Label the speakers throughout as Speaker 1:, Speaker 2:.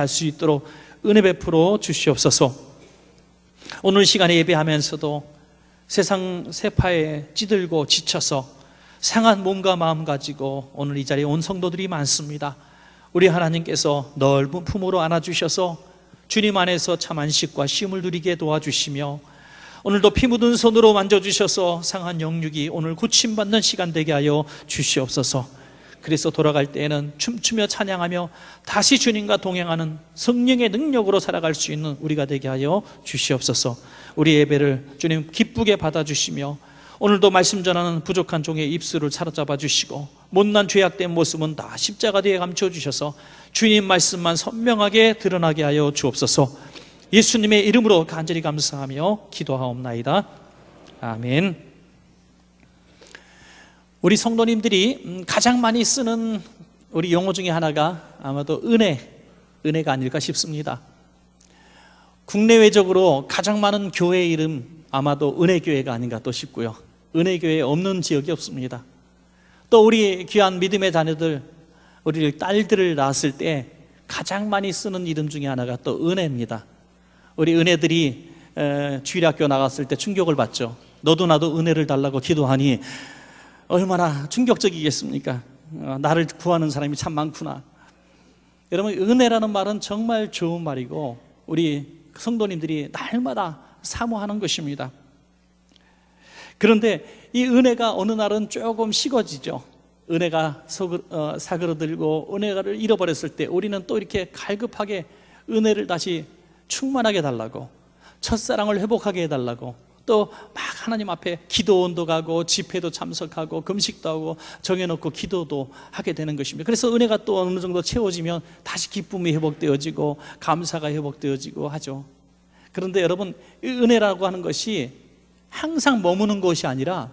Speaker 1: 할 수 있도록 은혜 베풀어 주시옵소서. 오늘 시간에 예배하면서도 세상 세파에 찌들고 지쳐서 상한 몸과 마음 가지고 오늘 이 자리에 온 성도들이 많습니다. 우리 하나님께서 넓은 품으로 안아주셔서 주님 안에서 참 안식과 쉼을 누리게 도와주시며 오늘도 피 묻은 손으로 만져주셔서 상한 영육이 오늘 고침받는 시간 되게 하여 주시옵소서. 그래서 돌아갈 때에는 춤추며 찬양하며 다시 주님과 동행하는 성령의 능력으로 살아갈 수 있는 우리가 되게 하여 주시옵소서. 우리 예배를 주님 기쁘게 받아주시며 오늘도 말씀 전하는 부족한 종의 입술을 사로잡아 주시고 못난 죄악된 모습은 다 십자가 뒤에 감춰 주셔서 주님 말씀만 선명하게 드러나게 하여 주옵소서. 예수님의 이름으로 간절히 감사하며 기도하옵나이다. 아멘. 우리 성도님들이 음, 가장 많이 쓰는 우리 용어 중에 하나가 아마도 은혜, 은혜가 아닐까 싶습니다. 국내외적으로 가장 많은 교회 이름 아마도 은혜교회가 아닌가 또 싶고요. 은혜교회 없는 지역이 없습니다. 또 우리 귀한 믿음의 자녀들, 우리 딸들을 낳았을 때 가장 많이 쓰는 이름 중에 하나가 또 은혜입니다. 우리 은혜들이 주일학교 나갔을 때 충격을 받죠. 너도 나도 은혜를 달라고 기도하니 얼마나 충격적이겠습니까? 어, 나를 구하는 사람이 참 많구나. 여러분, 은혜라는 말은 정말 좋은 말이고, 우리 성도님들이 날마다 사모하는 것입니다. 그런데 이 은혜가 어느 날은 조금 식어지죠. 은혜가 어, 사그러들고 은혜를 잃어버렸을 때 우리는 또 이렇게 갈급하게 은혜를 다시 충만하게 달라고 첫사랑을 회복하게 해달라고 또막 하나님 앞에 기도원도 가고 집회도 참석하고 금식도 하고 정해놓고 기도도 하게 되는 것입니다. 그래서 은혜가 또 어느 정도 채워지면 다시 기쁨이 회복되어지고 감사가 회복되어지고 하죠. 그런데 여러분 은혜라고 하는 것이 항상 머무는 것이 아니라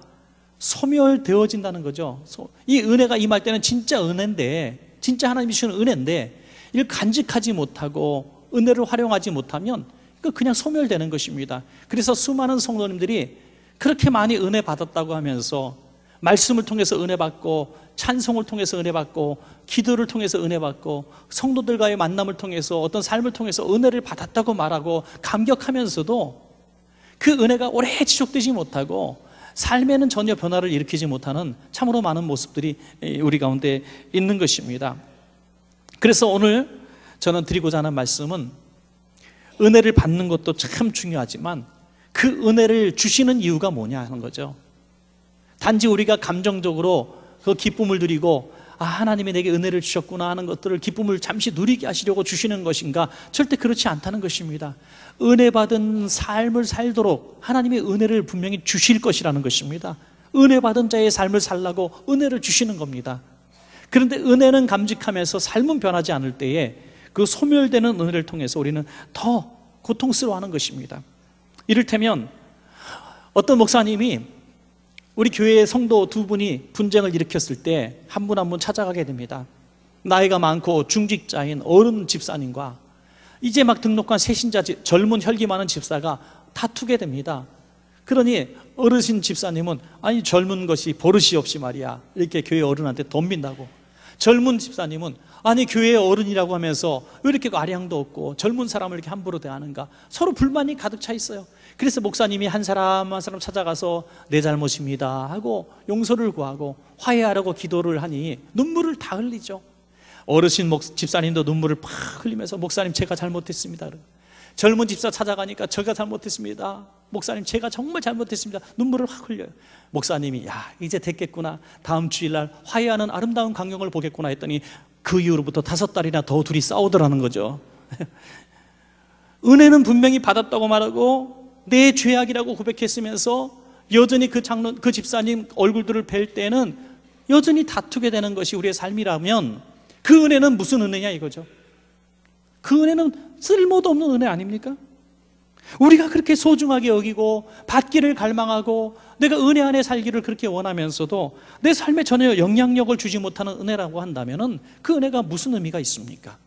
Speaker 1: 소멸되어진다는 거죠. 이 은혜가 임할 때는 진짜 은혜인데 진짜 하나님이 주시는 은혜인데 이를 간직하지 못하고 은혜를 활용하지 못하면 그 그냥 소멸되는 것입니다. 그래서 수많은 성도님들이 그렇게 많이 은혜 받았다고 하면서 말씀을 통해서 은혜 받고 찬송을 통해서 은혜 받고 기도를 통해서 은혜 받고 성도들과의 만남을 통해서 어떤 삶을 통해서 은혜를 받았다고 말하고 감격하면서도 그 은혜가 오래 지속되지 못하고 삶에는 전혀 변화를 일으키지 못하는 참으로 많은 모습들이 우리 가운데 있는 것입니다. 그래서 오늘 저는 드리고자 하는 말씀은 은혜를 받는 것도 참 중요하지만 그 은혜를 주시는 이유가 뭐냐 하는 거죠. 단지 우리가 감정적으로 그 기쁨을 누리고 아, 하나님이 내게 은혜를 주셨구나 하는 것들을 기쁨을 잠시 누리게 하시려고 주시는 것인가? 절대 그렇지 않다는 것입니다. 은혜 받은 삶을 살도록 하나님의 은혜를 분명히 주실 것이라는 것입니다. 은혜 받은 자의 삶을 살라고 은혜를 주시는 겁니다. 그런데 은혜는 감직하면서 삶은 변하지 않을 때에 그 소멸되는 은혜를 통해서 우리는 더 고통스러워하는 것입니다 이를테면 어떤 목사님이 우리 교회의 성도 두 분이 분쟁을 일으켰을 때 한 분 한 분 찾아가게 됩니다 나이가 많고 중직자인 어른 집사님과 이제 막 등록한 새신자 젊은 혈기 많은 집사가 다투게 됩니다 그러니 어르신 집사님은 아니 젊은 것이 버릇이 없이 말이야 이렇게 교회 어른한테 덤빈다고 젊은 집사님은 아니 교회의 어른이라고 하면서 왜 이렇게 아량도 없고 젊은 사람을 이렇게 함부로 대하는가 서로 불만이 가득 차 있어요 그래서 목사님이 한 사람 한 사람 찾아가서 내 잘못입니다 하고 용서를 구하고 화해하라고 기도를 하니 눈물을 다 흘리죠 어르신 목, 집사님도 눈물을 팍 흘리면서 목사님 제가 잘못했습니다 젊은 집사 찾아가니까 제가 잘못했습니다 목사님 제가 정말 잘못했습니다 눈물을 확 흘려요 목사님이 야 이제 됐겠구나 다음 주일날 화해하는 아름다운 광경을 보겠구나 했더니 그 이후로부터 다섯 달이나 더 둘이 싸우더라는 거죠. 은혜는 분명히 받았다고 말하고 내 죄악이라고 고백했으면서 여전히 그 장로, 그 집사님 얼굴들을 뵐 때는 여전히 다투게 되는 것이 우리의 삶이라면 그 은혜는 무슨 은혜냐 이거죠. 그 은혜는 쓸모도 없는 은혜 아닙니까? 우리가 그렇게 소중하게 여기고 받기를 갈망하고 내가 은혜 안에 살기를 그렇게 원하면서도 내 삶에 전혀 영향력을 주지 못하는 은혜라고 한다면 그 은혜가 무슨 의미가 있습니까?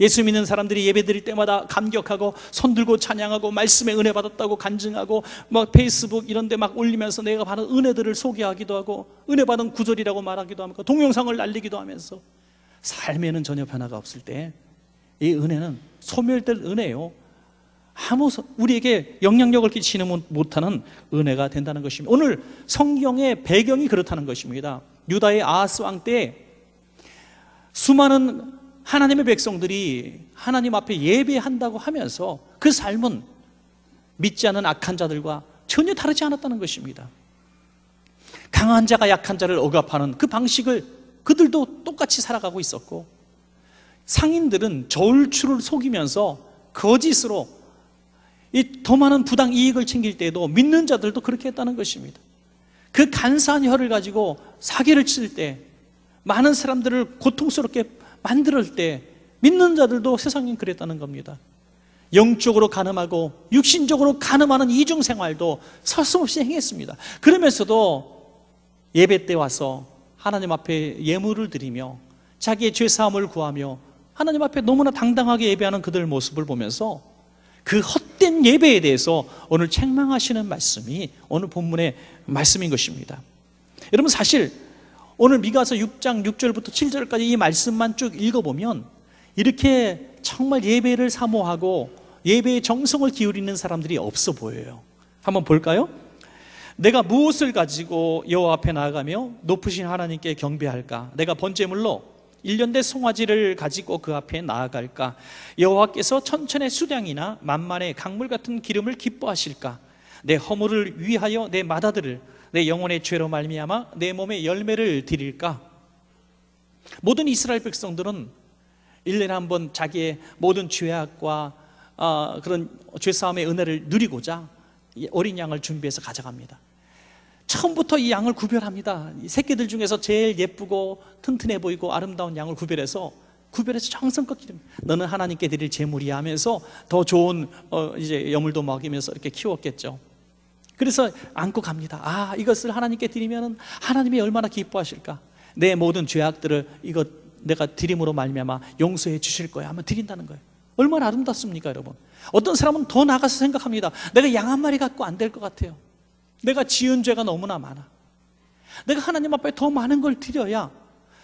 Speaker 1: 예수 믿는 사람들이 예배 드릴 때마다 감격하고 손 들고 찬양하고 말씀에 은혜 받았다고 간증하고 막 페이스북 이런 데 막 올리면서 내가 받은 은혜들을 소개하기도 하고 은혜 받은 구절이라고 말하기도 하고 동영상을 날리기도 하면서 삶에는 전혀 변화가 없을 때 이 은혜는 소멸될 은혜요 아무 우리에게 영향력을 끼치는 못하는 은혜가 된다는 것입니다. 오늘 성경의 배경이 그렇다는 것입니다. 유다의 아하스 왕때 수많은 하나님의 백성들이 하나님 앞에 예배한다고 하면서 그 삶은 믿지 않은 악한 자들과 전혀 다르지 않았다는 것입니다. 강한 자가 약한 자를 억압하는 그 방식을 그들도 똑같이 살아가고 있었고 상인들은 저울추를 속이면서 거짓으로 이더 많은 부당 이익을 챙길 때에도 믿는 자들도 그렇게 했다는 것입니다. 그 간사한 혀를 가지고 사기를 칠 때, 많은 사람들을 고통스럽게 만들 때, 믿는 자들도 세상엔 그랬다는 겁니다. 영적으로 가늠하고 육신적으로 가늠하는 이중 생활도 서슴없이 행했습니다. 그러면서도 예배 때 와서 하나님 앞에 예물을 드리며 자기의 죄 사함을 구하며 하나님 앞에 너무나 당당하게 예배하는 그들 모습을 보면서 그 헛된 예배에 대해서 오늘 책망하시는 말씀이 오늘 본문의 말씀인 것입니다. 여러분 사실 오늘 미가서 6장 6절부터 7절까지 이 말씀만 쭉 읽어보면 이렇게 정말 예배를 사모하고 예배의 정성을 기울이는 사람들이 없어 보여요. 한번 볼까요? 내가 무엇을 가지고 여호와 앞에 나아가며 높으신 하나님께 경배할까? 내가 번제물로 일년대 송아지를 가지고 그 앞에 나아갈까? 여호와께서 천천의 수량이나 만만의 강물 같은 기름을 기뻐하실까? 내 허물을 위하여 내 마다들을 내 영혼의 죄로 말미암아 내 몸의 열매를 드릴까? 모든 이스라엘 백성들은 일년에 한번 자기의 모든 죄악과 어, 그런 죄사함의 은혜를 누리고자 어린 양을 준비해서 가져갑니다 처음부터 이 양을 구별합니다. 이 새끼들 중에서 제일 예쁘고 튼튼해 보이고 아름다운 양을 구별해서 구별해서 정성껏 기름. 너는 하나님께 드릴 제물이야 하면서 더 좋은 어, 이제 여물도 먹이면서 이렇게 키웠겠죠. 그래서 안고 갑니다. 아, 이것을 하나님께 드리면 하나님이 얼마나 기뻐하실까? 내 모든 죄악들을 이것 내가 드림으로 말미암아 용서해 주실 거야. 한번 드린다는 거예요. 얼마나 아름답습니까, 여러분? 어떤 사람은 더 나가서 생각합니다. 내가 양 한 마리 갖고 안 될 것 같아요. 내가 지은 죄가 너무나 많아. 내가 하나님 앞에 더 많은 걸 드려야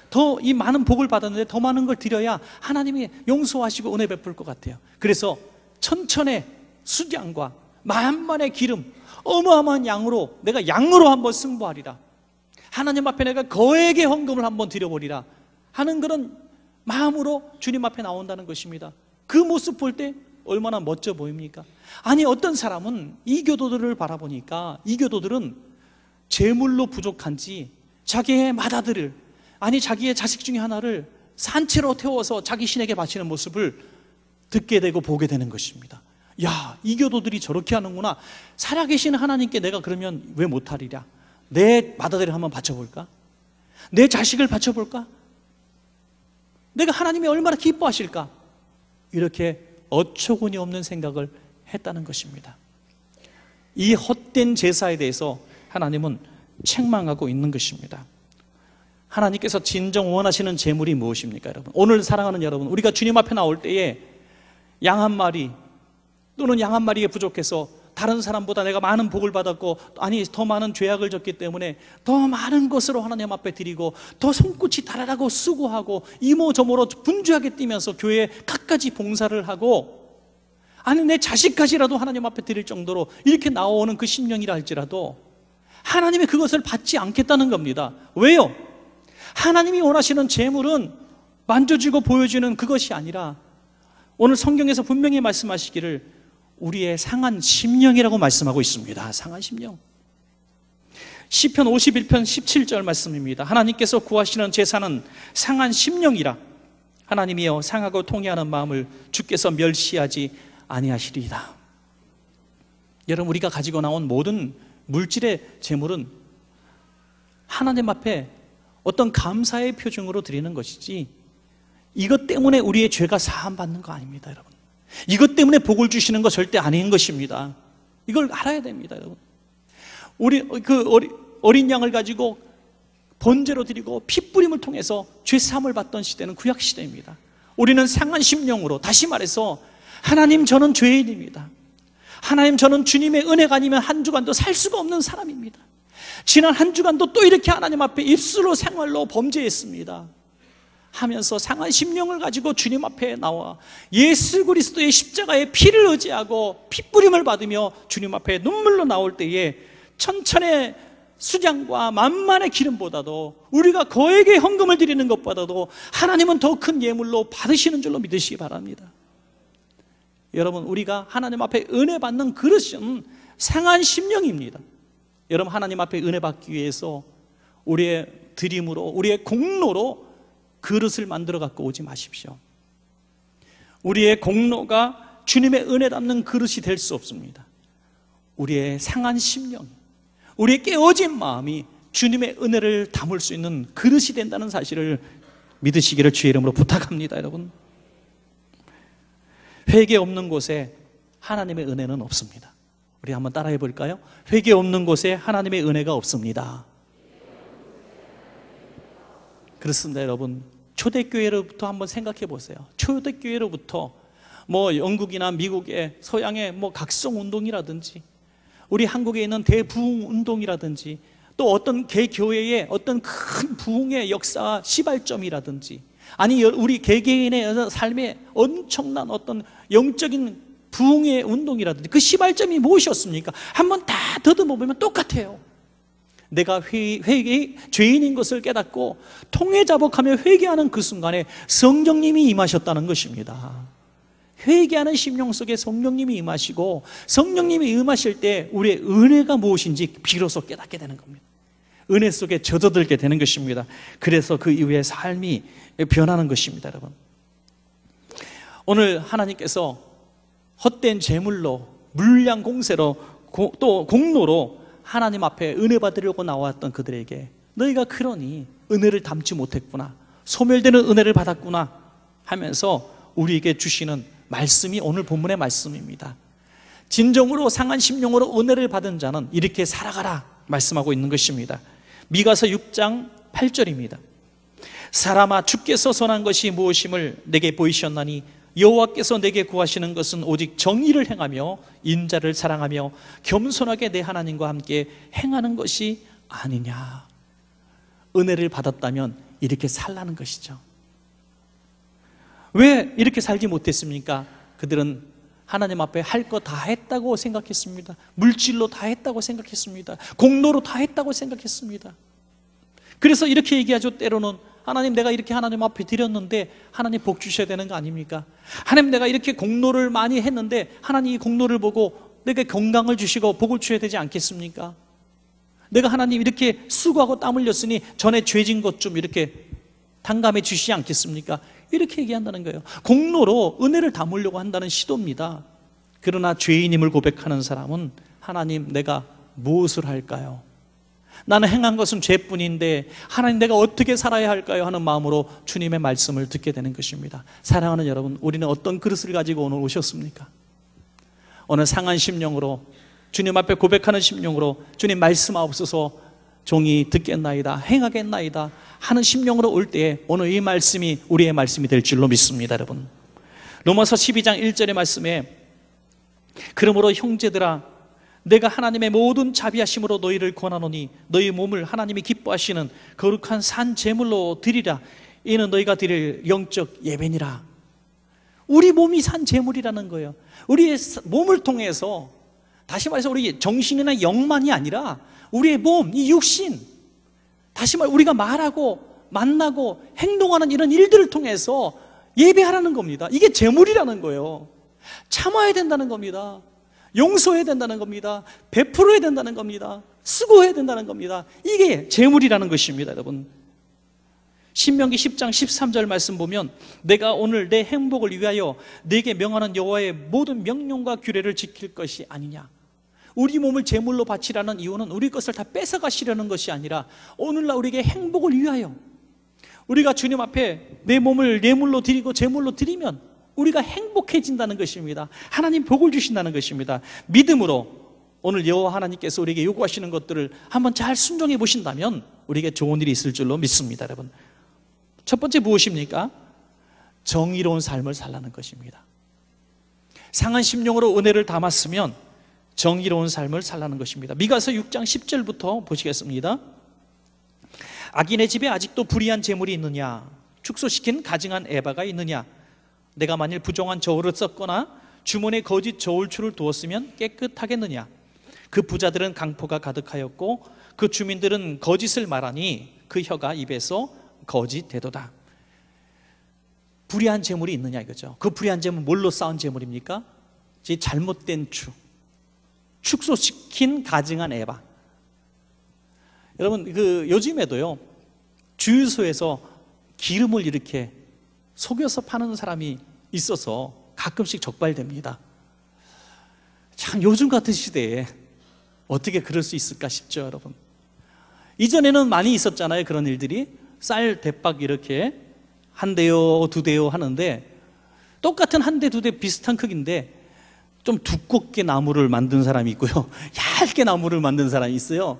Speaker 1: 더 이 많은 복을 받았는데 더 많은 걸 드려야 하나님이 용서하시고 은혜 베풀 것 같아요. 그래서 천천의 수량과 만만의 기름, 어마어마한 양으로 내가 양으로 한번 승부하리라. 하나님 앞에 내가 거액의 헌금을 한번 드려보리라 하는 그런 마음으로 주님 앞에 나온다는 것입니다. 그 모습 볼때 얼마나 멋져 보입니까? 아니 어떤 사람은 이교도들을 바라보니까 이교도들은 재물로 부족한지 자기의 맏아들을 아니 자기의 자식 중에 하나를 산채로 태워서 자기 신에게 바치는 모습을 듣게 되고 보게 되는 것입니다 야 이교도들이 저렇게 하는구나 살아계신 하나님께 내가 그러면 왜 못하리라 내 맏아들을 한번 바쳐볼까? 내 자식을 바쳐볼까? 내가 하나님이 얼마나 기뻐하실까? 이렇게 어처구니 없는 생각을 했다는 것입니다. 이 헛된 제사에 대해서 하나님은 책망하고 있는 것입니다. 하나님께서 진정 원하시는 제물이 무엇입니까, 여러분? 오늘 사랑하는 여러분, 우리가 주님 앞에 나올 때에 양 한 마리 또는 양 한 마리에 부족해서 다른 사람보다 내가 많은 복을 받았고 아니 더 많은 죄악을 졌기 때문에 더 많은 것으로 하나님 앞에 드리고 더 손끝이 달아라고 수고하고 이모저모로 분주하게 뛰면서 교회에 갖가지 봉사를 하고 아니 내 자식까지라도 하나님 앞에 드릴 정도로 이렇게 나오는 그 심령이라 할지라도 하나님의 그것을 받지 않겠다는 겁니다 왜요? 하나님이 원하시는 재물은 만져주고 보여주는 그것이 아니라 오늘 성경에서 분명히 말씀하시기를 우리의 상한 심령이라고 말씀하고 있습니다. 상한 심령. 시편 51편 17절 말씀입니다. 하나님께서 구하시는 제사는 상한 심령이라. 하나님이여 상하고 통해하는 마음을 주께서 멸시하지 아니하시리이다. 여러분 우리가 가지고 나온 모든 물질의 재물은 하나님 앞에 어떤 감사의 표정으로 드리는 것이지 이것 때문에 우리의 죄가 사함 받는 거 아닙니다, 여러분. 이것 때문에 복을 주시는 거 절대 아닌 것입니다. 이걸 알아야 됩니다, 여러분. 우리 어, 그 어린 양을 가지고 번제로 드리고 핏부림을 통해서 죄 사함을 받던 시대는 구약 시대입니다. 우리는 상한 심령으로 다시 말해서 하나님 저는 죄인입니다. 하나님 저는 주님의 은혜가 아니면 한 주간도 살 수가 없는 사람입니다. 지난 한 주간도 또 이렇게 하나님 앞에 입술로 생활로 범죄했습니다. 하면서 상한 심령을 가지고 주님 앞에 나와 예수 그리스도의 십자가의 피를 의지하고 피뿌림을 받으며 주님 앞에 눈물로 나올 때에 천천의 수장과 만만의 기름보다도 우리가 거액의 헌금을 드리는 것보다도 하나님은 더 큰 예물로 받으시는 줄로 믿으시기 바랍니다. 여러분 우리가 하나님 앞에 은혜 받는 그릇은 상한 심령입니다. 여러분 하나님 앞에 은혜 받기 위해서 우리의 드림으로 우리의 공로로 그릇을 만들어 갖고 오지 마십시오. 우리의 공로가 주님의 은혜 담는 그릇이 될 수 없습니다. 우리의 상한 심령, 우리의 깨어진 마음이 주님의 은혜를 담을 수 있는 그릇이 된다는 사실을 믿으시기를 주의 이름으로 부탁합니다, 여러분. 회개 없는 곳에 하나님의 은혜는 없습니다. 우리 한번 따라해 볼까요? 회개 없는 곳에 하나님의 은혜가 없습니다. 그렇습니다, 여러분. 초대교회로부터 한번 생각해 보세요. 초대교회로부터 뭐 영국이나 미국의 서양의 뭐 각성 운동이라든지 우리 한국에 있는 대부흥 운동이라든지 또 어떤 개교회의 어떤 큰 부흥의 역사 시발점이라든지 아니 우리 개개인의 삶에 엄청난 어떤 영적인 부흥의 운동이라든지 그 시발점이 무엇이었습니까? 한번 다 더듬어 보면 똑같아요. 내가 회의, 회의, 죄인인 것을 깨닫고 통해 자복하며 회개하는 그 순간에 성령님이 임하셨다는 것입니다. 회개하는 심령 속에 성령님이 임하시고 성령님이 임하실 때 우리의 은혜가 무엇인지 비로소 깨닫게 되는 겁니다. 은혜 속에 젖어들게 되는 것입니다. 그래서 그 이후에 삶이 변하는 것입니다, 여러분. 오늘 하나님께서 헛된 재물로 물량 공세로 고, 또 공로로 하나님 앞에 은혜 받으려고 나왔던 그들에게 너희가 그러니 은혜를 담지 못했구나 소멸되는 은혜를 받았구나 하면서 우리에게 주시는 말씀이 오늘 본문의 말씀입니다 진정으로 상한 심령으로 은혜를 받은 자는 이렇게 살아가라 말씀하고 있는 것입니다 미가서 6장 8절입니다 사람아 주께서 선한 것이 무엇임을 내게 보이셨나니 여호와께서 내게 구하시는 것은 오직 정의를 행하며 인자를 사랑하며 겸손하게 내 하나님과 함께 행하는 것이 아니냐. 은혜를 받았다면 이렇게 살라는 것이죠. 왜 이렇게 살지 못했습니까? 그들은 하나님 앞에 할 거 다 했다고 생각했습니다. 물질로 다 했다고 생각했습니다. 공로로 다 했다고 생각했습니다. 그래서 이렇게 얘기하죠. 때로는 하나님 내가 이렇게 하나님 앞에 드렸는데 하나님 복 주셔야 되는 거 아닙니까? 하나님 내가 이렇게 공로를 많이 했는데 하나님 이 공로를 보고 내게 건강을 주시고 복을 주셔야 되지 않겠습니까? 내가 하나님 이렇게 수고하고 땀 흘렸으니 전에 죄진 것 좀 이렇게 당감해 주시지 않겠습니까? 이렇게 얘기한다는 거예요. 공로로 은혜를 담으려고 한다는 시도입니다. 그러나 죄인임을 고백하는 사람은 하나님 내가 무엇을 할까요? 나는 행한 것은 죄뿐인데 하나님 내가 어떻게 살아야 할까요? 하는 마음으로 주님의 말씀을 듣게 되는 것입니다. 사랑하는 여러분, 우리는 어떤 그릇을 가지고 오늘 오셨습니까? 오늘 상한 심령으로 주님 앞에 고백하는 심령으로 주님 말씀 앞서서 종이 듣겠나이다, 행하겠나이다 하는 심령으로 올 때에 오늘 이 말씀이 우리의 말씀이 될 줄로 믿습니다, 여러분. 로마서 12장 1절의 말씀에 그러므로 형제들아 내가 하나님의 모든 자비하심으로 너희를 권하노니 너희 몸을 하나님이 기뻐하시는 거룩한 산 제물로 드리라 이는 너희가 드릴 영적 예배니라 우리 몸이 산 제물이라는 거예요 우리의 몸을 통해서 다시 말해서 우리 정신이나 영만이 아니라 우리의 몸, 이 육신 다시 말해 우리가 말하고 만나고 행동하는 이런 일들을 통해서 예배하라는 겁니다 이게 제물이라는 거예요 참아야 된다는 겁니다 용서해야 된다는 겁니다. 베풀어야 된다는 겁니다. 수고해야 된다는 겁니다. 이게 재물이라는 것입니다, 여러분. 신명기 10장 13절 말씀 보면 내가 오늘 내 행복을 위하여 내게 명하는 여호와의 모든 명령과 규례를 지킬 것이 아니냐. 우리 몸을 제물로 바치라는 이유는 우리 것을 다 뺏어가시려는 것이 아니라 오늘날 우리에게 행복을 위하여 우리가 주님 앞에 내 몸을 예물로 드리고 제물로 드리면 우리가 행복해진다는 것입니다. 하나님 복을 주신다는 것입니다. 믿음으로 오늘 여호와 하나님께서 우리에게 요구하시는 것들을 한번 잘 순종해 보신다면 우리에게 좋은 일이 있을 줄로 믿습니다, 여러분. 첫 번째 무엇입니까? 정의로운 삶을 살라는 것입니다. 상한 심령으로 은혜를 담았으면 정의로운 삶을 살라는 것입니다. 미가서 6장 10절부터 보시겠습니다. 악인의 집에 아직도 불의한 재물이 있느냐? 축소시킨 가증한 에바가 있느냐? 내가 만일 부정한 저울을 썼거나 주머니에 거짓 저울추를 두었으면 깨끗하겠느냐 그 부자들은 강포가 가득하였고 그 주민들은 거짓을 말하니 그 혀가 입에서 거짓 되도다 불의한 재물이 있느냐 이거죠 그 불의한 재물 뭘로 쌓은 재물입니까? 제 잘못된 추 축소시킨 가증한 에바 여러분 그 요즘에도요 주유소에서 기름을 이렇게 속여서 파는 사람이 있어서 가끔씩 적발됩니다. 참 요즘 같은 시대에 어떻게 그럴 수 있을까 싶죠, 여러분. 이전에는 많이 있었잖아요, 그런 일들이. 쌀, 대박 이렇게 한 대요, 두 대요 하는데 똑같은 한 대, 두 대 비슷한 크기인데 좀 두껍게 나무를 만든 사람이 있고요. 얇게 나무를 만든 사람이 있어요.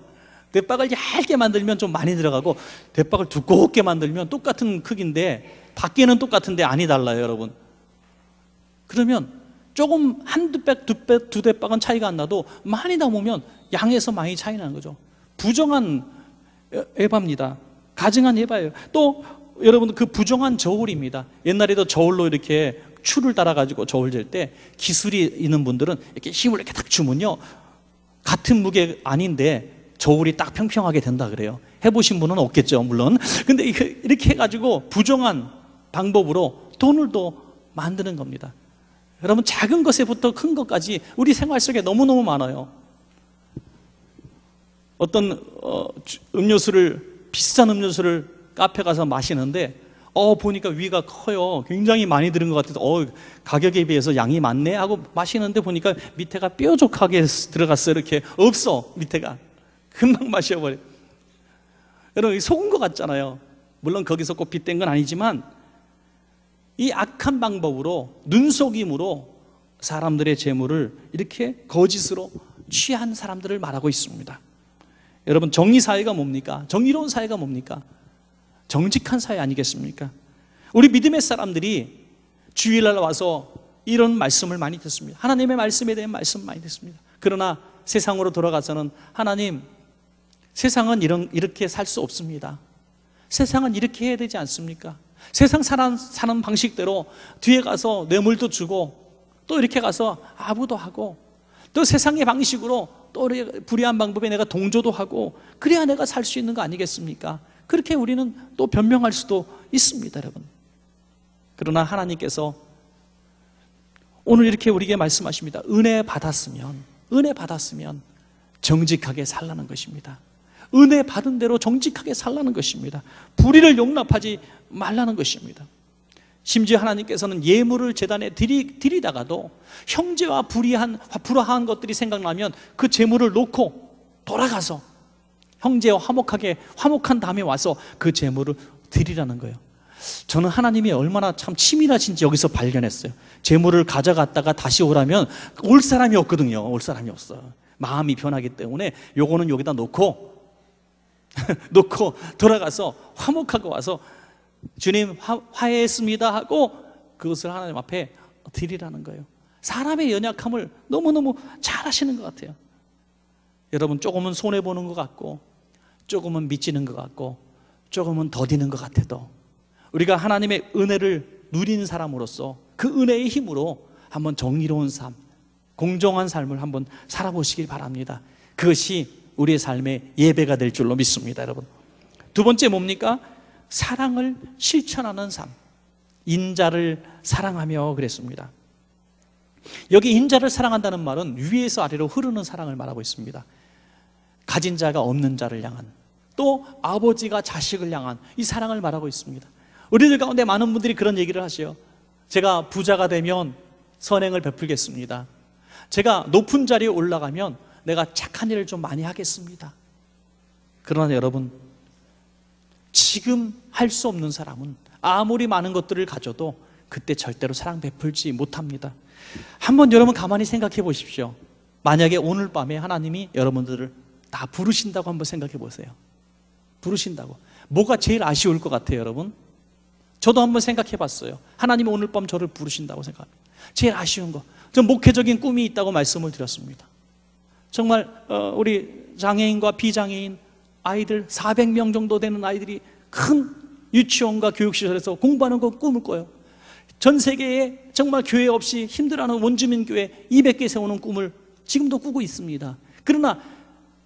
Speaker 1: 대박을 얇게 만들면 좀 많이 들어가고 대박을 두껍게 만들면 똑같은 크기인데 밖에는 똑같은데 안이 달라요, 여러분. 그러면 조금 한두 백, 두 백, 두 대박은 차이가 안 나도 많이 담으면 양에서 많이 차이 나는 거죠. 부정한 에바입니다 가증한 에바예요또 여러분 그 부정한 저울입니다. 옛날에도 저울로 이렇게 추를 따라가지고 저울 질때 기술이 있는 분들은 이렇게 힘을 이렇게 딱 주면요. 같은 무게 아닌데 저울이 딱 평평하게 된다 그래요. 해보신 분은 없겠죠, 물론. 근데 이렇게 해가지고 부정한 방법으로 돈을 또 만드는 겁니다. 여러분 작은 것에부터 큰 것까지 우리 생활 속에 너무너무 많아요. 어떤 어, 음료수를 비싼 음료수를 카페 가서 마시는데 어 보니까 위가 커요. 굉장히 많이 들은 것 같아서 어 가격에 비해서 양이 많네 하고 마시는데 보니까 밑에가 뾰족하게 들어갔어 요 이렇게 없어 밑에가 금방 마셔버려. 여러분 속은 것 같잖아요. 물론 거기서 꼭 빗댄 건 아니지만 이 악한 방법으로 눈속임으로 사람들의 재물을 이렇게 거짓으로 취한 사람들을 말하고 있습니다. 여러분 정의 사회가 뭡니까? 정의로운 사회가 뭡니까? 정직한 사회 아니겠습니까? 우리 믿음의 사람들이 주일날 와서 이런 말씀을 많이 듣습니다. 하나님의 말씀에 대한 말씀 많이 듣습니다. 그러나 세상으로 돌아가서는 하나님 세상은 이런, 이렇게 살 수 없습니다. 세상은 이렇게 해야 되지 않습니까? 세상 사는, 사는 방식대로 뒤에 가서 뇌물도 주고 또 이렇게 가서 아부도 하고 또 세상의 방식으로 또 불의한 방법에 내가 동조도 하고 그래야 내가 살 수 있는 거 아니겠습니까? 그렇게 우리는 또 변명할 수도 있습니다 여러분 그러나 하나님께서 오늘 이렇게 우리에게 말씀하십니다 은혜 받았으면 은혜 받았으면 정직하게 살라는 것입니다 은혜 받은 대로 정직하게 살라는 것입니다. 불의를 용납하지 말라는 것입니다. 심지어 하나님께서는 예물을 재단에 들이, 들이다가도 형제와 불의한, 불화한 것들이 생각나면 그 재물을 놓고 돌아가서 형제와 화목하게 화목한 다음에 와서 그 재물을 드리라는 거예요. 저는 하나님이 얼마나 참 치밀하신지 여기서 발견했어요. 재물을 가져갔다가 다시 오라면 올 사람이 없거든요. 올 사람이 없어요. 마음이 변하기 때문에 요거는 여기다 놓고 놓고 돌아가서 화목하고 와서 주님 화, 화해했습니다 하고 그것을 하나님 앞에 드리라는 거예요. 사람의 연약함을 너무너무 잘 아시는 것 같아요. 여러분 조금은 손해보는 것 같고 조금은 미치는 것 같고 조금은 더디는 것 같아도 우리가 하나님의 은혜를 누린 사람으로서 그 은혜의 힘으로 한번 정의로운 삶, 공정한 삶을 한번 살아보시길 바랍니다. 그것이 우리의 삶의 예배가 될 줄로 믿습니다, 여러분. 두 번째 뭡니까? 사랑을 실천하는 삶. 인자를 사랑하며 그랬습니다. 여기 인자를 사랑한다는 말은 위에서 아래로 흐르는 사랑을 말하고 있습니다. 가진 자가 없는 자를 향한 또 아버지가 자식을 향한 이 사랑을 말하고 있습니다. 우리들 가운데 많은 분들이 그런 얘기를 하시요. 제가 부자가 되면 선행을 베풀겠습니다. 제가 높은 자리에 올라가면 내가 착한 일을 좀 많이 하겠습니다. 그러나 여러분, 지금 할 수 없는 사람은 아무리 많은 것들을 가져도 그때 절대로 사랑 베풀지 못합니다. 한번 여러분 가만히 생각해 보십시오. 만약에 오늘 밤에 하나님이 여러분들을 다 부르신다고 한번 생각해 보세요. 부르신다고. 뭐가 제일 아쉬울 것 같아요, 여러분? 저도 한번 생각해 봤어요. 하나님이 오늘 밤 저를 부르신다고 생각합니다. 제일 아쉬운 거. 목회적인 꿈이 있다고 말씀을 드렸습니다. 정말 어, 우리 장애인과 비장애인 아이들 400명 정도 되는 아이들이 큰 유치원과 교육시설에서 공부하는 건 꿈을 꿔요. 전 세계에 정말 교회 없이 힘들어하는 원주민 교회 200개 세우는 꿈을 지금도 꾸고 있습니다. 그러나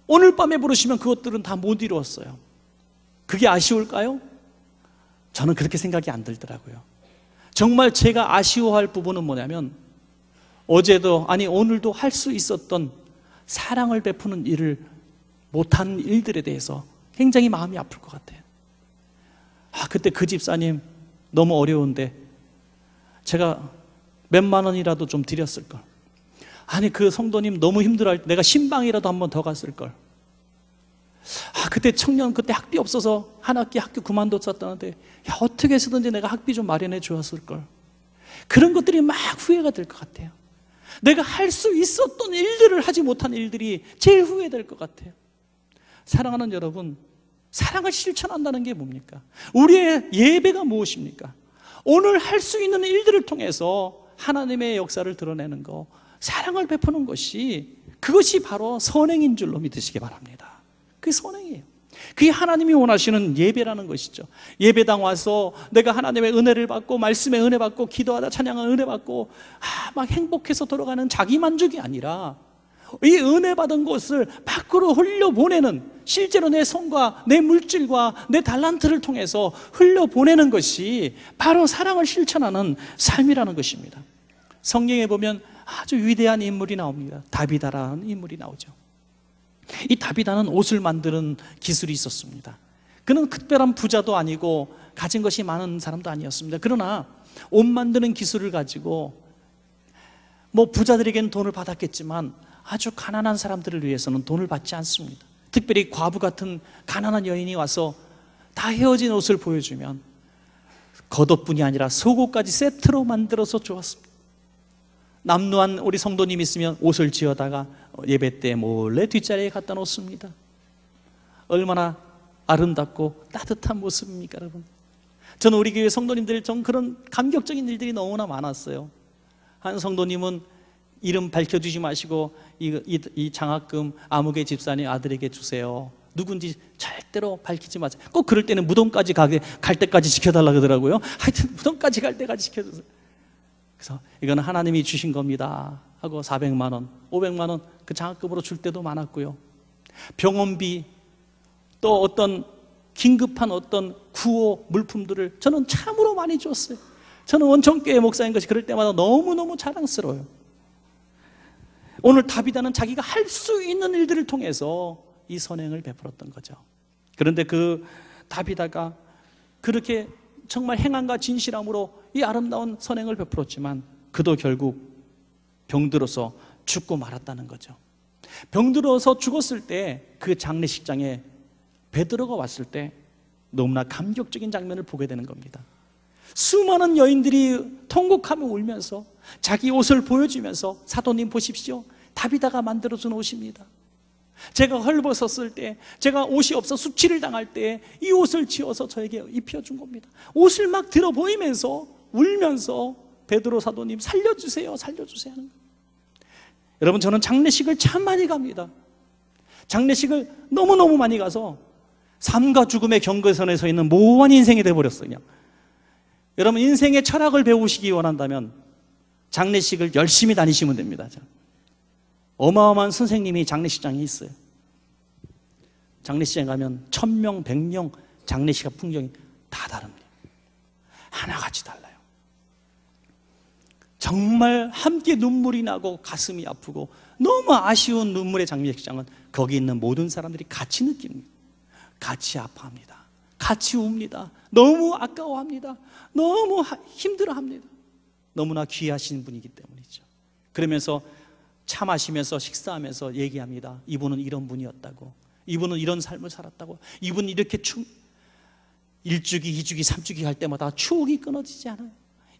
Speaker 1: 오늘 밤에 부르시면 그것들은 다 못 이루었어요. 그게 아쉬울까요? 저는 그렇게 생각이 안 들더라고요. 정말 제가 아쉬워할 부분은 뭐냐면 어제도 아니 오늘도 할 수 있었던 사랑을 베푸는 일을 못하는 일들에 대해서 굉장히 마음이 아플 것 같아요. 아, 그때 그 집사님 너무 어려운데 제가 몇 만 원이라도 좀 드렸을 걸. 아니 그 성도님 너무 힘들어할 때 내가 신방이라도 한 번 더 갔을 걸. 아 그때 청년 그때 학비 없어서 한 학기 학교 그만뒀었다는데 어떻게 해서든지 내가 학비 좀 마련해 주었을 걸. 그런 것들이 막 후회가 될 것 같아요. 내가 할 수 있었던 일들을 하지 못한 일들이 제일 후회될 것 같아요. 사랑하는 여러분, 사랑을 실천한다는 게 뭡니까? 우리의 예배가 무엇입니까? 오늘 할 수 있는 일들을 통해서 하나님의 역사를 드러내는 거, 사랑을 베푸는 것이 그것이 바로 선행인 줄로 믿으시기 바랍니다. 그게 선행이에요. 그게 하나님이 원하시는 예배라는 것이죠. 예배당 와서 내가 하나님의 은혜를 받고 말씀의 은혜 받고 기도하다 찬양한 은혜 받고 아, 막 행복해서 돌아가는 자기 만족이 아니라 이 은혜 받은 것을 밖으로 흘려보내는 실제로 내 손과 내 물질과 내 달란트를 통해서 흘려보내는 것이 바로 사랑을 실천하는 삶이라는 것입니다. 성경에 보면 아주 위대한 인물이 나옵니다. 다비다라는 인물이 나오죠. 이 다비다는 옷을 만드는 기술이 있었습니다. 그는 특별한 부자도 아니고 가진 것이 많은 사람도 아니었습니다. 그러나 옷 만드는 기술을 가지고 뭐 부자들에겐 돈을 받았겠지만 아주 가난한 사람들을 위해서는 돈을 받지 않습니다. 특별히 과부 같은 가난한 여인이 와서 다 헤어진 옷을 보여주면 겉옷뿐이 아니라 속옷까지 세트로 만들어서 좋았습니다 남루한 우리 성도님 있으면 옷을 지어다가 예배 때 몰래 뒷자리에 갖다 놓습니다. 얼마나 아름답고 따뜻한 모습입니까, 여러분? 저는 우리 교회 성도님들 좀 그런 감격적인 일들이 너무나 많았어요. 한 성도님은 이름 밝혀주지 마시고 이, 이, 이 장학금 아무개 집사님 아들에게 주세요. 누군지 절대로 밝히지 마세요. 꼭 그럴 때는 무덤까지 가게 갈 때까지 지켜달라 그러더라고요. 하여튼 무덤까지 갈 때까지 지켜주세요. 그래서 이건 하나님이 주신 겁니다. 하고 400만 원, 500만 원 그 장학금으로 줄 때도 많았고요. 병원비 또 어떤 긴급한 어떤 구호 물품들을 저는 참으로 많이 줬어요. 저는 원천교회 목사인 것이 그럴 때마다 너무너무 자랑스러워요. 오늘 다비다는 자기가 할 수 있는 일들을 통해서 이 선행을 베풀었던 거죠. 그런데 그 다비다가 그렇게 정말 행함과 진실함으로 이 아름다운 선행을 베풀었지만 그도 결국 병들어서 죽고 말았다는 거죠. 병들어서 죽었을 때 그 장례식장에 베드로가 왔을 때 너무나 감격적인 장면을 보게 되는 겁니다. 수많은 여인들이 통곡하며 울면서 자기 옷을 보여주면서 사도님 보십시오. 다비다가 만들어준 옷입니다. 제가 헐벗었을 때, 제가 옷이 없어 수치를 당할 때 이 옷을 지어서 저에게 입혀준 겁니다. 옷을 막 들어 보이면서 울면서 베드로 사도님 살려주세요, 살려주세요 하는 여러분 저는 장례식을 참 많이 갑니다. 장례식을 너무너무 많이 가서 삶과 죽음의 경계선에 서 있는 모호한 인생이 돼버렸어요. 여러분 인생의 철학을 배우시기 원한다면 장례식을 열심히 다니시면 됩니다. 어마어마한 선생님이 장례식장에 있어요. 장례식장에 가면 천명, 백명 장례식과 풍경이 다 다릅니다. 하나같이 달라요. 정말 함께 눈물이 나고 가슴이 아프고 너무 아쉬운 눈물의 장례식장은 거기 있는 모든 사람들이 같이 느낍니다. 같이 아파합니다. 같이 웁니다. 너무 아까워합니다. 너무 힘들어합니다. 너무나 귀하신 분이기 때문이죠. 그러면서 차 마시면서 식사하면서 얘기합니다. 이분은 이런 분이었다고. 이분은 이런 삶을 살았다고. 이분은 이렇게 충, 1주기, 이주기삼주기갈 때마다 추억이 끊어지지 않아요.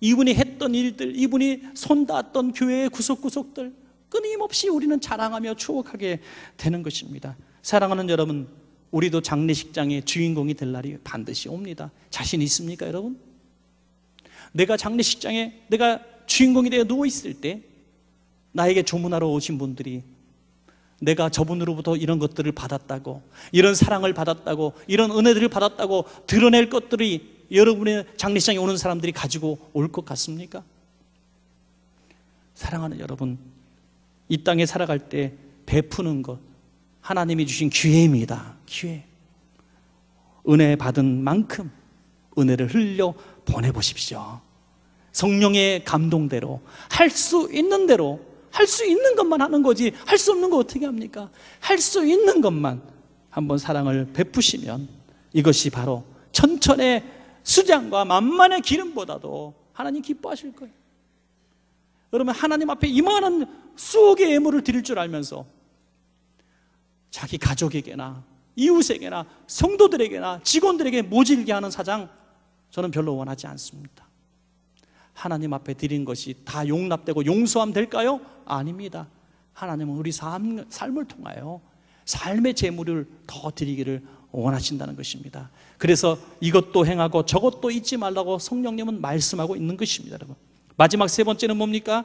Speaker 1: 이분이 했던 일들, 이분이 손 닿았던 교회의 구석구석들, 끊임없이 우리는 자랑하며 추억하게 되는 것입니다. 사랑하는 여러분, 우리도 장례식장의 주인공이 될 날이 반드시 옵니다. 자신 있습니까, 여러분? 내가 장례식장에 내가 주인공이 되어 누워 있을 때 나에게 조문하러 오신 분들이 내가 저분으로부터 이런 것들을 받았다고 이런 사랑을 받았다고 이런 은혜들을 받았다고 드러낼 것들이 여러분의 장례식장에 오는 사람들이 가지고 올 것 같습니까? 사랑하는 여러분 이 땅에 살아갈 때 베푸는 것 하나님이 주신 기회입니다 기회 은혜 받은 만큼 은혜를 흘려 보내보십시오 성령의 감동대로 할 수 있는 대로 할수 있는 것만 하는 거지 할 수 없는 거 어떻게 합니까? 할 수 있는 것만 한번 사랑을 베푸시면 이것이 바로 천천의 수장과 만만의 기름보다도 하나님 기뻐하실 거예요. 여러분 하나님 앞에 이만한 수억의 예물을 드릴 줄 알면서 자기 가족에게나 이웃에게나 성도들에게나 직원들에게 모질게 하는 사장 저는 별로 원하지 않습니다. 하나님 앞에 드린 것이 다 용납되고 용서함 될까요? 아닙니다. 하나님은 우리 삶, 삶을 통하여 삶의 재물을 더 드리기를 원하신다는 것입니다. 그래서 이것도 행하고 저것도 잊지 말라고 성령님은 말씀하고 있는 것입니다, 여러분. 마지막 세 번째는 뭡니까?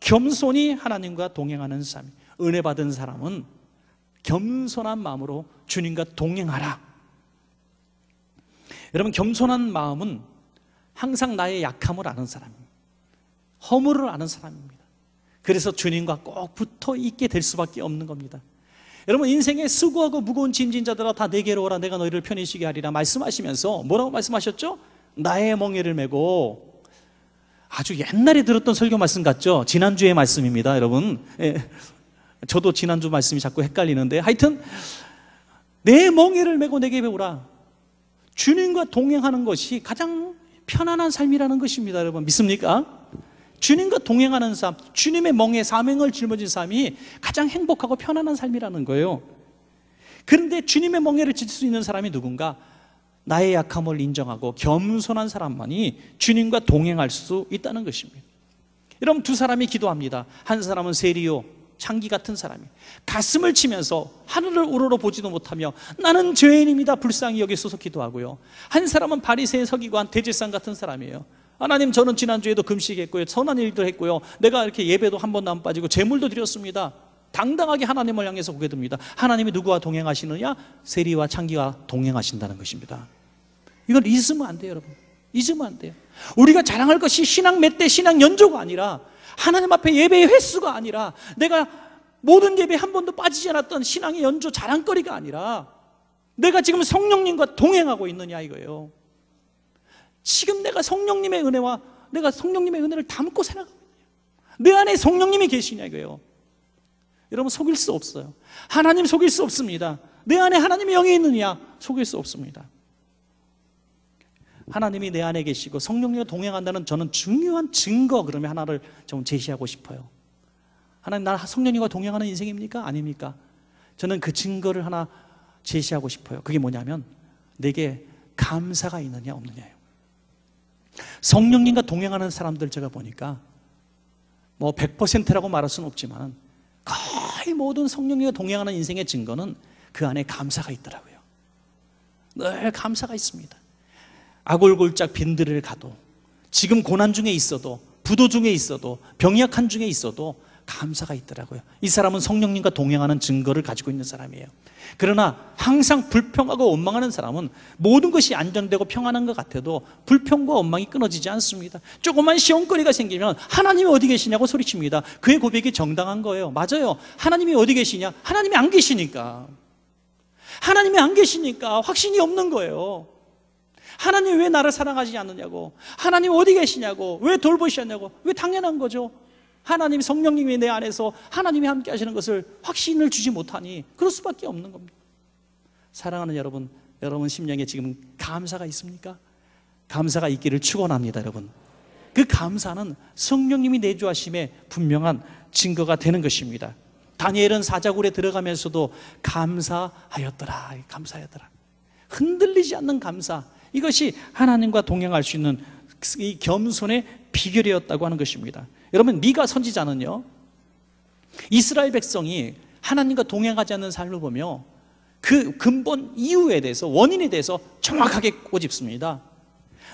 Speaker 1: 겸손히 하나님과 동행하는 삶. 은혜 받은 사람은 겸손한 마음으로 주님과 동행하라. 여러분, 겸손한 마음은 항상 나의 약함을 아는 사람입니다. 허물을 아는 사람입니다. 그래서 주님과 꼭 붙어 있게 될 수밖에 없는 겁니다. 여러분 인생에 수고하고 무거운 짐진 자들아 다 내게로 오라 내가 너희를 편히 쉬게 하리라 말씀하시면서 뭐라고 말씀하셨죠? 나의 멍에를 메고 아주 옛날에 들었던 설교 말씀 같죠? 지난주의 말씀입니다, 여러분. 예, 저도 지난주 말씀이 자꾸 헷갈리는데 하여튼 내 멍에를 메고 내게 배우라. 주님과 동행하는 것이 가장 편안한 삶이라는 것입니다, 여러분. 믿습니까? 주님과 동행하는 삶, 주님의 멍에 사명을 짊어진 삶이 가장 행복하고 편안한 삶이라는 거예요. 그런데 주님의 멍에를 지칠 수 있는 사람이 누군가? 나의 약함을 인정하고 겸손한 사람만이 주님과 동행할 수 있다는 것입니다. 여러분 두 사람이 기도합니다. 한 사람은 세리요, 창기 같은 사람이 가슴을 치면서 하늘을 우러러 보지도 못하며 나는 죄인입니다 불쌍히 여기소서 기도하고요 한 사람은 바리새의 서기관 대제상 같은 사람이에요 하나님 저는 지난주에도 금식했고요 선한 일도 했고요 내가 이렇게 예배도 한 번도 안 빠지고 재물도 드렸습니다 당당하게 하나님을 향해서 고개 듭니다 하나님이 누구와 동행하시느냐? 세리와 창기가 동행하신다는 것입니다 이걸 잊으면 안 돼요 여러분 잊으면 안 돼요 우리가 자랑할 것이 신앙 몇 대 신앙 연조가 아니라 하나님 앞에 예배의 횟수가 아니라 내가 모든 예배 한 번도 빠지지 않았던 신앙의 연주 자랑거리가 아니라 내가 지금 성령님과 동행하고 있느냐 이거예요. 지금 내가 성령님의 은혜와 내가 성령님의 은혜를 담고 살아가고 있느냐. 내 안에 성령님이 계시냐 이거예요. 여러분 속일 수 없어요. 하나님 속일 수 없습니다. 내 안에 하나님의 영이 있느냐 속일 수 없습니다. 하나님이 내 안에 계시고 성령님과 동행한다는 저는 중요한 증거 그러면 하나를 좀 제시하고 싶어요. 하나님 나 성령님과 동행하는 인생입니까? 아닙니까? 저는 그 증거를 하나 제시하고 싶어요. 그게 뭐냐면 내게 감사가 있느냐 없느냐예요. 성령님과 동행하는 사람들 제가 보니까 뭐 100%라고 말할 수는 없지만 거의 모든 성령님과 동행하는 인생의 증거는 그 안에 감사가 있더라고요. 늘 감사가 있습니다. 아골골짝 빈들을 가도 지금 고난 중에 있어도 부도 중에 있어도 병약한 중에 있어도 감사가 있더라고요 이 사람은 성령님과 동행하는 증거를 가지고 있는 사람이에요 그러나 항상 불평하고 원망하는 사람은 모든 것이 안정되고 평안한 것 같아도 불평과 원망이 끊어지지 않습니다 조그만 시험거리가 생기면 하나님이 어디 계시냐고 소리칩니다 그의 고백이 정당한 거예요 맞아요 하나님이 어디 계시냐 하나님이 안 계시니까 하나님이 안 계시니까 확신이 없는 거예요 하나님 왜 나를 사랑하지 않느냐고 하나님 어디 계시냐고 왜 돌보시냐고 왜 당연한 거죠 하나님 성령님이 내 안에서 하나님이 함께 하시는 것을 확신을 주지 못하니 그럴 수밖에 없는 겁니다 사랑하는 여러분 여러분 심령에 지금 감사가 있습니까? 감사가 있기를 축원합니다 여러분 그 감사는 성령님이 내주하심에 분명한 증거가 되는 것입니다 다니엘은 사자굴에 들어가면서도 감사하였더라 감사하였더라 흔들리지 않는 감사 이것이 하나님과 동행할 수 있는 이 겸손의 비결이었다고 하는 것입니다 여러분 미가 선지자는요 이스라엘 백성이 하나님과 동행하지 않는 삶을 보며 그 근본 이유에 대해서 원인에 대해서 정확하게 꼬집습니다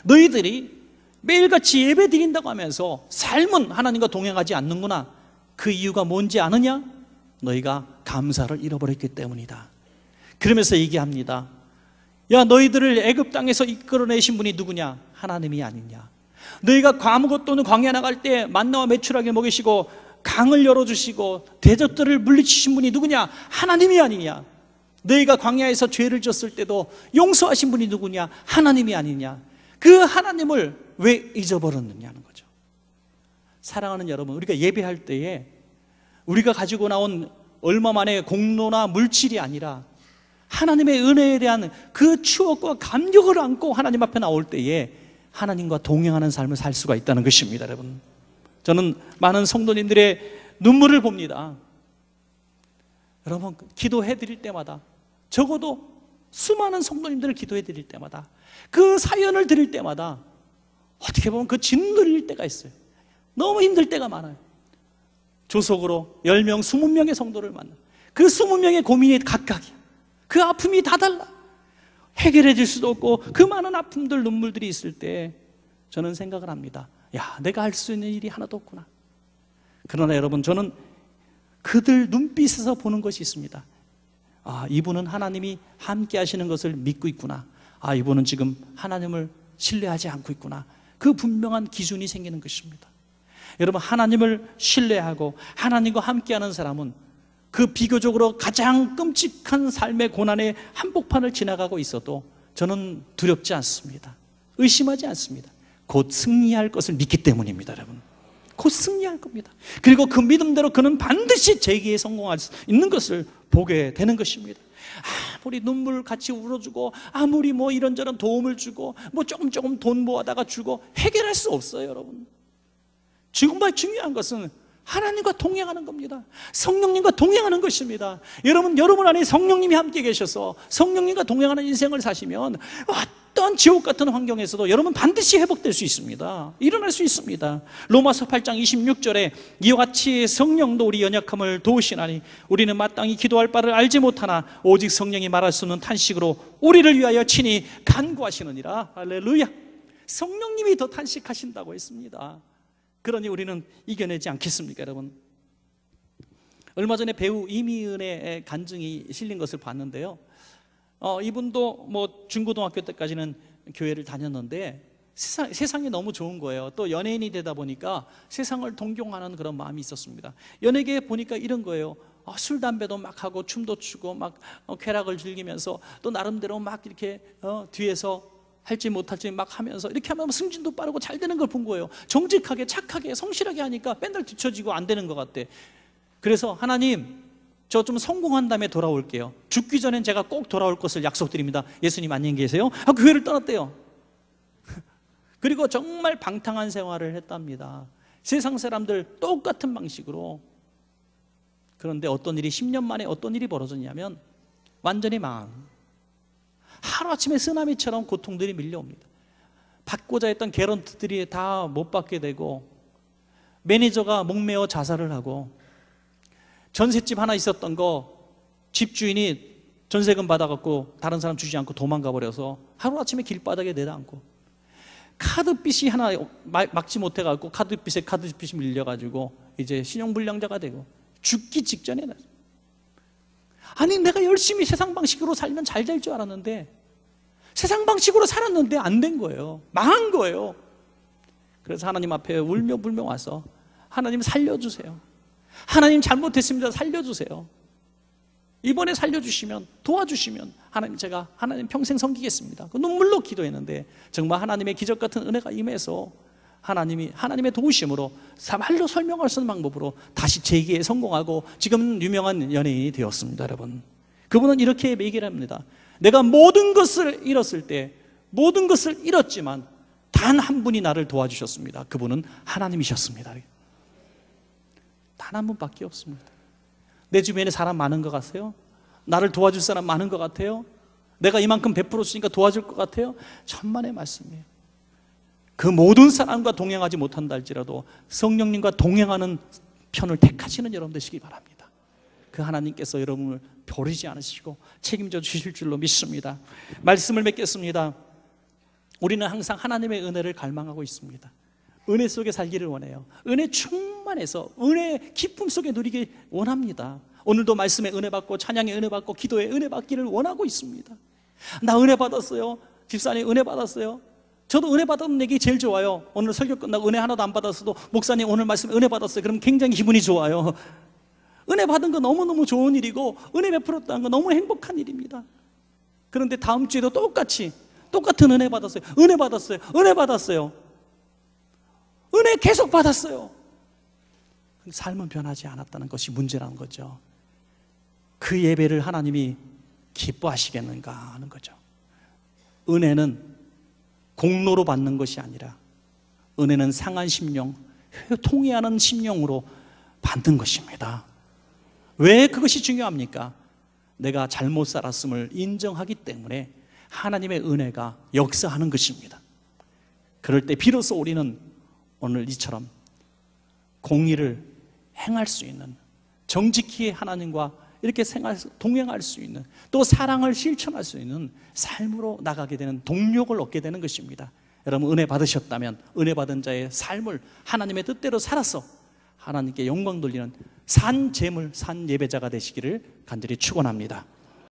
Speaker 1: 너희들이 매일같이 예배 드린다고 하면서 삶은 하나님과 동행하지 않는구나 그 이유가 뭔지 아느냐? 너희가 감사를 잃어버렸기 때문이다 그러면서 얘기합니다 야 너희들을 애굽 땅에서 이끌어내신 분이 누구냐? 하나님이 아니냐? 너희가 과무고 또는 광야 나갈 때 만나와 매출하게 먹이시고 강을 열어주시고 대적들을 물리치신 분이 누구냐? 하나님이 아니냐? 너희가 광야에서 죄를 졌을 때도 용서하신 분이 누구냐? 하나님이 아니냐? 그 하나님을 왜 잊어버렸느냐는 거죠. 사랑하는 여러분, 우리가 예배할 때에 우리가 가지고 나온 얼마 만에 공로나 물질이 아니라 하나님의 은혜에 대한 그 추억과 감격을 안고 하나님 앞에 나올 때에 하나님과 동행하는 삶을 살 수가 있다는 것입니다, 여러분. 저는 많은 성도님들의 눈물을 봅니다. 여러분, 기도해 드릴 때마다 적어도 수많은 성도님들을 기도해 드릴 때마다 그 사연을 드릴 때마다 어떻게 보면 그 짓눌릴 때가 있어요. 너무 힘들 때가 많아요. 조속으로 10명, 20명의 성도를 만나. 그 20명의 고민이 각각이야. 그 아픔이 다 달라. 해결해줄 수도 없고 그 많은 아픔들, 눈물들이 있을 때 저는 생각을 합니다. 야, 내가 할 수 있는 일이 하나도 없구나. 그러나 여러분, 저는 그들 눈빛에서 보는 것이 있습니다. 아, 이분은 하나님이 함께 하시는 것을 믿고 있구나. 아, 이분은 지금 하나님을 신뢰하지 않고 있구나. 그 분명한 기준이 생기는 것입니다. 여러분, 하나님을 신뢰하고 하나님과 함께하는 사람은 그 비교적으로 가장 끔찍한 삶의 고난의 한복판을 지나가고 있어도 저는 두렵지 않습니다. 의심하지 않습니다. 곧 승리할 것을 믿기 때문입니다, 여러분. 곧 승리할 겁니다. 그리고 그 믿음대로 그는 반드시 재기에 성공할 수 있는 것을 보게 되는 것입니다. 아무리 눈물 같이 울어주고 아무리 뭐 이런저런 도움을 주고 뭐 조금 조금 돈 모아다가 주고 해결할 수 없어요, 여러분. 지금 말 중요한 것은 하나님과 동행하는 겁니다. 성령님과 동행하는 것입니다. 여러분, 여러분 안에 성령님이 함께 계셔서 성령님과 동행하는 인생을 사시면 어떤 지옥 같은 환경에서도 여러분 반드시 회복될 수 있습니다. 일어날 수 있습니다. 로마서 8장 26절에 이와 같이 성령도 우리 연약함을 도우시나니 우리는 마땅히 기도할 바를 알지 못하나 오직 성령이 말할 수 없는 탄식으로 우리를 위하여 친히 간구하시느니라. 할렐루야. 성령님이 더 탄식하신다고 했습니다. 그러니 우리는 이겨내지 않겠습니까 여러분? 얼마 전에 배우 이미은의 간증이 실린 것을 봤는데요 어, 이분도 뭐 중고등학교 때까지는 교회를 다녔는데 세상, 세상이 너무 좋은 거예요 또 연예인이 되다 보니까 세상을 동경하는 그런 마음이 있었습니다 연예계에 보니까 이런 거예요 어, 술, 담배도 막 하고 춤도 추고 막 어, 쾌락을 즐기면서 또 나름대로 막 이렇게 어, 뒤에서 할지 못할지 막 하면서 이렇게 하면 승진도 빠르고 잘 되는 걸 본 거예요 정직하게 착하게 성실하게 하니까 맨날 뒤처지고 안 되는 것 같대 그래서 하나님 저 좀 성공한 다음에 돌아올게요 죽기 전엔 제가 꼭 돌아올 것을 약속드립니다 예수님 안녕히 계세요 아, 고 교회를 떠났대요 그리고 정말 방탕한 생활을 했답니다 세상 사람들 똑같은 방식으로 그런데 어떤 일이 10년 만에 어떤 일이 벌어졌냐면 완전히 망한 하루아침에 쓰나미처럼 고통들이 밀려옵니다. 받고자 했던 개런트들이 다 못 받게 되고 매니저가 목매어 자살을 하고 전셋집 하나 있었던 거 집주인이 전세금 받아갖고 다른 사람 주지 않고 도망가 버려서 하루아침에 길바닥에 내다앉고 카드빚이 하나 막지 못해갖고 카드빚에 카드빚이 밀려가지고 이제 신용불량자가 되고 죽기 직전에 났어 아니 내가 열심히 세상 방식으로 살면 잘 될 줄 알았는데 세상 방식으로 살았는데 안 된 거예요. 망한 거예요. 그래서 하나님 앞에 울며 불며 와서 하나님 살려주세요. 하나님 잘못했습니다. 살려주세요. 이번에 살려주시면 도와주시면 하나님 제가 하나님 평생 섬기겠습니다. 그 눈물로 기도했는데 정말 하나님의 기적 같은 은혜가 임해서 하나님이 하나님의 도우심으로 사말로 설명할 수 있는 방법으로 다시 재기에 성공하고 지금 유명한 연예인이 되었습니다, 여러분. 그분은 이렇게 얘기를 합니다. 내가 모든 것을 잃었을 때 모든 것을 잃었지만 단 한 분이 나를 도와주셨습니다. 그분은 하나님이셨습니다. 단 한 분밖에 없습니다. 내 주변에 사람 많은 것 같아요? 나를 도와줄 사람 많은 것 같아요? 내가 이만큼 베풀어 주니까 도와줄 것 같아요? 천만의 말씀이에요. 그 모든 사람과 동행하지 못한다 할지라도 성령님과 동행하는 편을 택하시는 여러분 되시기 바랍니다. 그 하나님께서 여러분을 버리지 않으시고 책임져 주실 줄로 믿습니다. 말씀을 맺겠습니다. 우리는 항상 하나님의 은혜를 갈망하고 있습니다. 은혜 속에 살기를 원해요. 은혜 충만해서 은혜 기쁨 속에 누리길 원합니다. 오늘도 말씀에 은혜 받고 찬양에 은혜 받고 기도에 은혜 받기를 원하고 있습니다. 나 은혜 받았어요. 집사님 은혜 받았어요. 저도 은혜 받은 얘기 제일 좋아요. 오늘 설교 끝나고 은혜 하나도 안 받았어도 목사님 오늘 말씀 은혜 받았어요. 그럼 굉장히 기분이 좋아요. 은혜 받은 거 너무너무 좋은 일이고 은혜 베풀었다는 거 너무 행복한 일입니다. 그런데 다음 주에도 똑같이 똑같은 은혜 받았어요. 은혜 받았어요. 은혜 받았어요. 은혜 계속 받았어요. 삶은 변하지 않았다는 것이 문제라는 거죠. 그 예배를 하나님이 기뻐하시겠는가 하는 거죠. 은혜는 공로로 받는 것이 아니라 은혜는 상한 심령, 통회하는 심령으로 받는 것입니다. 왜 그것이 중요합니까? 내가 잘못 살았음을 인정하기 때문에 하나님의 은혜가 역사하는 것입니다. 그럴 때 비로소 우리는 오늘 이처럼 공의를 행할 수 있는 정직히 하나님과 이렇게 생활, 동행할 수 있는 또 사랑을 실천할 수 있는 삶으로 나가게 되는 동력을 얻게 되는 것입니다. 여러분 은혜 받으셨다면 은혜 받은 자의 삶을 하나님의 뜻대로 살아서 하나님께 영광 돌리는 산재물산 예배자가 되시기를 간절히 축원합니다.